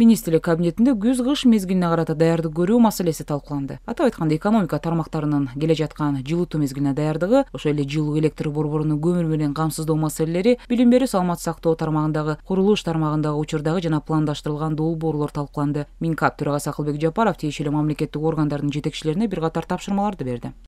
министрлик кабинетинде күз кыш мезгилине карата даярдык көрүү маселеси талкууланды атап айтканда экономика тармактарынын келе жаткан жылытуу мезгилине даярдыгы ошол эле жылуу электр борборуну көмүр менен камсыздоо маселелери билим берүү саламат сактоо тармагындагы курулуш тармагындагы учурдагы жана пландаштырылган долбоорлор талкууланды минкап төрагасы акылбек жапаров тиешелүү мамлекеттик органдардын жетекчилерине бир катар тапшырмаларды берди